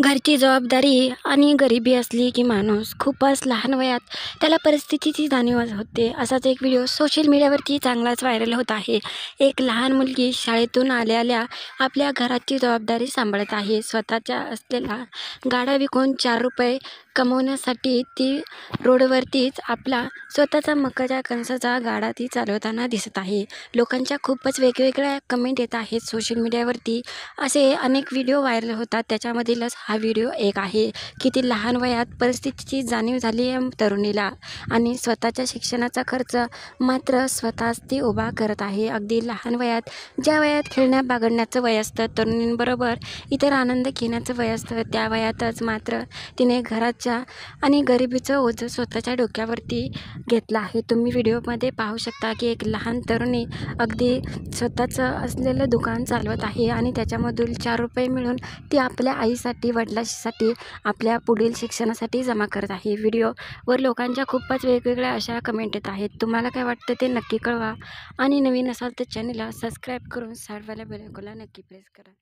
घरची जबाबदारी आणि गरिबी असली की माणूस खूपच लहान वयात त्याला परिस्थितीची जाणीव होते असाच एक व्हिडिओ सोशल मीडियावरती चांगलाच व्हायरल होत आहे एक लहान मुलगी शाळेतून आल्याल्या आपल्या घराची जबाबदारी सांभाळत आहे स्वतःच्या असलेला गाडा विकून चार रुपये कमवण्यासाठी ती रोडवरतीच आपला स्वतःचा मकाच्या कणसाचा गाडा ती चालवताना दिसत आहे लोकांच्या खूपच वेगवेगळ्या कमेंट येत आहेत सोशल मीडियावरती असे अनेक व्हिडिओ व्हायरल होतात त्याच्यामधीलच हा व्हिडिओ एक आहे किती लहान वयात परिस्थितीची जाणीव झाली आहे तरुणीला आणि स्वतःच्या शिक्षणाचा खर्च मात्र स्वतःच ती उभा करत आहे अगदी लहान वयात ज्या वयात खेळण्या बागडण्याचं वय असतं तरुणींबरोबर इतर आनंद घेण्याचं वय असतं त्या वयातच मात्र तिने घराच्या आणि गरिबीचं ओझं स्वतःच्या डोक्यावरती घेतलं आहे तुम्ही व्हिडिओमध्ये पाहू शकता की एक लहान तरुणी अगदी स्वतःचं असलेलं दुकान चालवत आहे आणि त्याच्यामधून चार रुपये मिळून ती आपल्या आईसाठी वडिलांसाठी आपल्या पुढील शिक्षणासाठी जमा करत आहे व्हिडिओवर लोकांच्या खूपच वेगवेगळ्या अशा कमेंट येत आहेत तुम्हाला काय वाटतं ते नक्की कळवा आणि नवीन असाल तर चॅनलला सबस्क्राईब करून साडवायला बेलकोला नक्की प्रेस करा